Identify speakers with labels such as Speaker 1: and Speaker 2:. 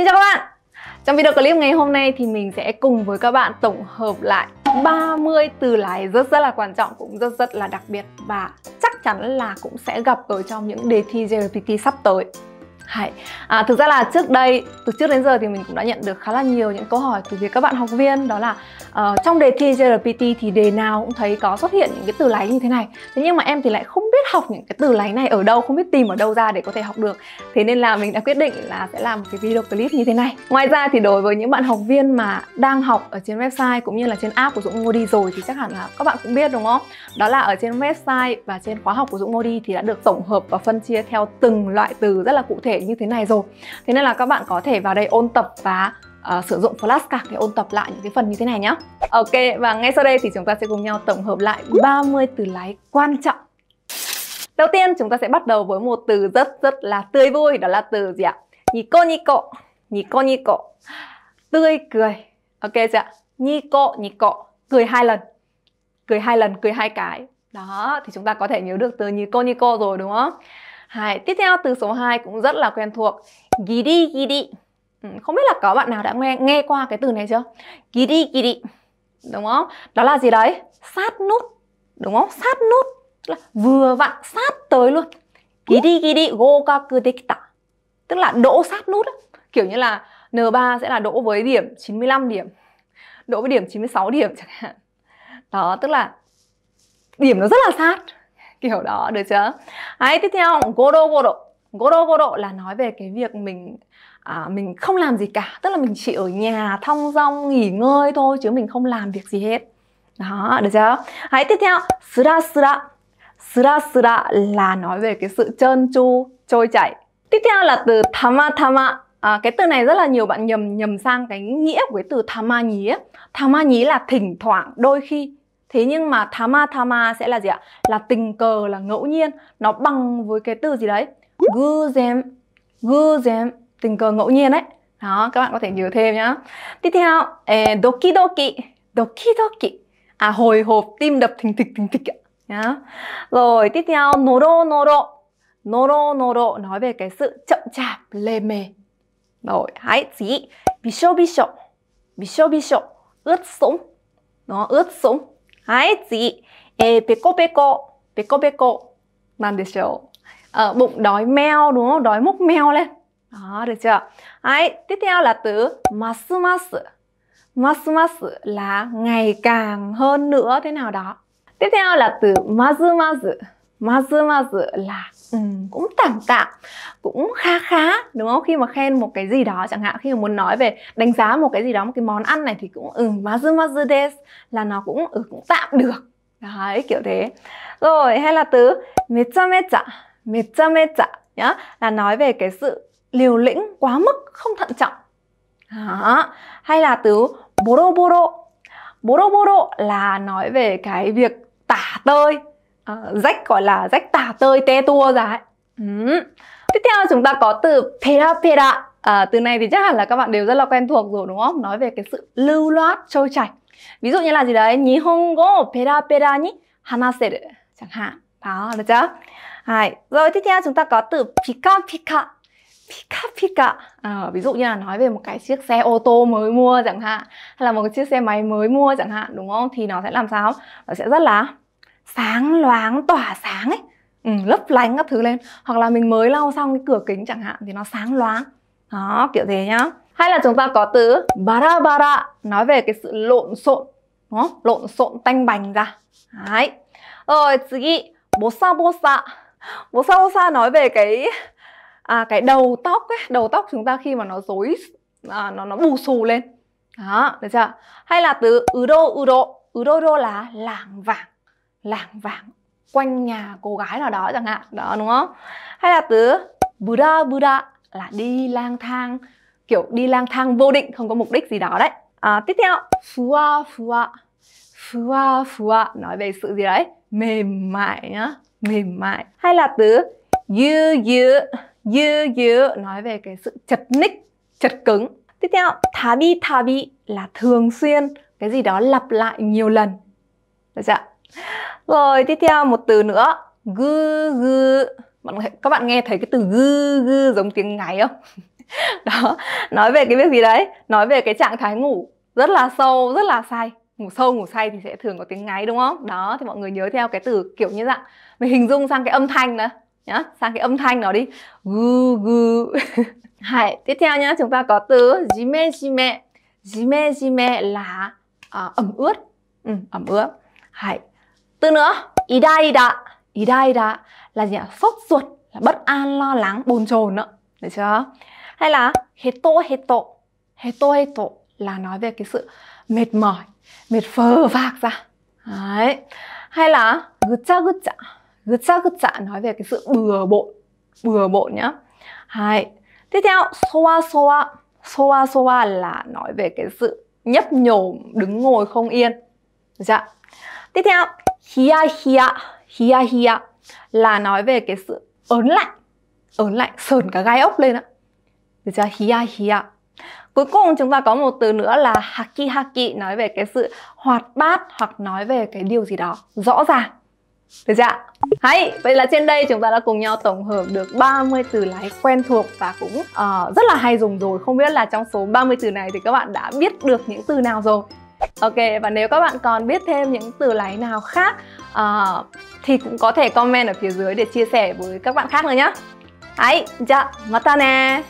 Speaker 1: Xin chào các bạn Trong video clip ngày hôm nay thì mình sẽ cùng với các bạn tổng hợp lại 30 từ lái rất rất là quan trọng cũng rất rất là đặc biệt và chắc chắn là cũng sẽ gặp ở trong những đề thi JLPT sắp tới Hãy. À, thực ra là trước đây, từ trước đến giờ thì mình cũng đã nhận được khá là nhiều những câu hỏi từ phía các bạn học viên đó là uh, trong đề thi GRPT thì đề nào cũng thấy có xuất hiện những cái từ lái như thế này. Thế nhưng mà em thì lại không biết học những cái từ lái này ở đâu, không biết tìm ở đâu ra để có thể học được. Thế nên là mình đã quyết định là sẽ làm một cái video clip như thế này. Ngoài ra thì đối với những bạn học viên mà đang học ở trên website cũng như là trên app của Dũng Ngô rồi thì chắc hẳn là các bạn cũng biết đúng không? Đó là ở trên website và trên khóa học của Dũng Ngô thì đã được tổng hợp và phân chia theo từng loại từ rất là cụ thể như thế này rồi thế nên là các bạn có thể vào đây ôn tập và uh, sử dụng flashcard để ôn tập lại những cái phần như thế này nhé ok và ngay sau đây thì chúng ta sẽ cùng nhau tổng hợp lại 30 từ lái quan trọng đầu tiên chúng ta sẽ bắt đầu với một từ rất rất là tươi vui đó là từ gì ạ nico nico nico nico tươi cười ok chưa ạ nico nico cười hai lần cười hai lần cười hai cái đó thì chúng ta có thể nhớ được từ như cô như cô rồi đúng không Hai. Tiếp theo từ số 2 cũng rất là quen thuộc. Giri giri. Ừ, không biết là có bạn nào đã nghe nghe qua cái từ này chưa? Giri giri. Đúng không? Đó là gì đấy? Sát nút. Đúng không? Sát nút. Là vừa vặn sát tới luôn. Giri giri gokaku dekita. Tức là đỗ sát nút. Kiểu như là N3 sẽ là đỗ với điểm 95 điểm. Đỗ với điểm 96 điểm chẳng hạn. Đó, tức là điểm nó rất là sát kiểu đó được chưa Đấy, tiếp theo goro goro goro goro là nói về cái việc mình à, mình không làm gì cả tức là mình chỉ ở nhà thong dong nghỉ ngơi thôi chứ mình không làm việc gì hết đó được chưa hãy tiếp theo sura sura sura sura là nói về cái sự trơn tru trôi chảy tiếp theo là từ thama thama à, cái từ này rất là nhiều bạn nhầm nhầm sang cái nghĩa của cái từ thama nhí ấy. thama nhí là thỉnh thoảng đôi khi Thế nhưng mà thama thama sẽ là gì ạ? Là tình cờ, là ngẫu nhiên Nó bằng với cái từ gì đấy Guzen Guzen Tình cờ ngẫu nhiên đấy Đó, các bạn có thể nhớ thêm nhá Tiếp theo eh, Doki doki Doki doki À, hồi hộp, tim đập thình thịch thình thịch ạ nhá. Rồi, tiếp theo Noro noro Noro noro Nói về cái sự chậm chạp, lề mề Rồi, hãy chỉ Bisho bisho Bisho bisho Ướt sũng Nó ướt sũng はい、次。えー、ペコペコ、ペコペコ、なんでしょう。Ờ, bụng đói meo đúng không? Đói múc meo lên. Đó, được chưa? Đấy, tiếp theo là từ masu masu. Masu masu là ngày càng hơn nữa thế nào đó. Tiếp theo là từ mazu mazu. Mazu mazu là Ừ, cũng tạm tạm cũng khá khá đúng không khi mà khen một cái gì đó chẳng hạn khi mà muốn nói về đánh giá một cái gì đó một cái món ăn này thì cũng ừ mazu mazu des là nó cũng ừ cũng tạm được đấy kiểu thế rồi hay là từ mecha mecha mecha mecha nhá là nói về cái sự liều lĩnh quá mức không thận trọng đó. hay là từ boro boro boro boro là nói về cái việc tả tơi à, rách gọi là rách tả tơi tê tua ra ấy. Ừ. Tiếp theo chúng ta có từ pera pera à, Từ này thì chắc hẳn là các bạn đều rất là quen thuộc rồi đúng không? Nói về cái sự lưu loát trôi chảy Ví dụ như là gì đấy Nihongo pera pera ni hanaseru Chẳng hạn Đó, được chưa? Hai. Rồi tiếp theo chúng ta có từ pika pika Pika pika à, Ví dụ như là nói về một cái chiếc xe ô tô mới mua chẳng hạn Hay là một cái chiếc xe máy mới mua chẳng hạn Đúng không? Thì nó sẽ làm sao? Nó sẽ rất là sáng loáng tỏa sáng ấy ừ, lấp lánh các thứ lên hoặc là mình mới lau xong cái cửa kính chẳng hạn thì nó sáng loáng đó kiểu thế nhá hay là chúng ta có từ bara bara nói về cái sự lộn xộn đúng không lộn xộn tanh bành ra đấy rồi 次 ờ, bossa bossa bossa bossa nói về cái à, cái đầu tóc ấy đầu tóc chúng ta khi mà nó rối à, nó nó bù xù lên đó được chưa hay là từ ứ đô ứ độ ứ đô đô là lảng vảng lảng vảng quanh nhà cô gái nào đó chẳng hạn đó đúng không hay là từ buda buda là đi lang thang kiểu đi lang thang vô định không có mục đích gì đó đấy à, tiếp theo phua phua phua phua nói về sự gì đấy mềm mại nhá mềm mại hay là từ yu yu yu yu nói về cái sự chật ních chật cứng tiếp theo tabi tabi là thường xuyên cái gì đó lặp lại nhiều lần được chưa rồi tiếp theo một từ nữa Gư gư bạn, Các bạn nghe thấy cái từ gư gư giống tiếng ngáy không? Đó, nói về cái việc gì đấy? Nói về cái trạng thái ngủ rất là sâu, rất là say ngủ sâu ngủ say thì sẽ thường có tiếng ngáy đúng không đó thì mọi người nhớ theo cái từ kiểu như dạng mình hình dung sang cái âm thanh nữa nhá sang cái âm thanh nó đi gư gư Hãy tiếp theo nhá chúng ta có từ jime jime jime jime là à, ẩm ướt ừ, ẩm ướt Hãy từ nữa ý đa ý đạ là gì ạ sốt ruột là bất an lo lắng bồn chồn nữa được chưa hay là heto heto heto heto là nói về cái sự mệt mỏi mệt phờ phạc, ra đấy hay là gutsa gutsa gutsa gutsa nói về cái sự bừa bộn bừa bộn nhá hai tiếp theo soa soa soa soa là nói về cái sự nhấp nhổm đứng ngồi không yên dạ tiếp theo hia hia hia hia là nói về cái sự ớn lạnh ớn lạnh sờn cả gai ốc lên ạ được chưa hia hia cuối cùng chúng ta có một từ nữa là haki haki nói về cái sự hoạt bát hoặc nói về cái điều gì đó rõ ràng được chưa Hay, vậy là trên đây chúng ta đã cùng nhau tổng hợp được 30 từ lái quen thuộc và cũng uh, rất là hay dùng rồi Không biết là trong số 30 từ này thì các bạn đã biết được những từ nào rồi Ok và nếu các bạn còn biết thêm những từ lái nào khác uh, thì cũng có thể comment ở phía dưới để chia sẻ với các bạn khác nữa nhé. Hãy, dạ, mata nè.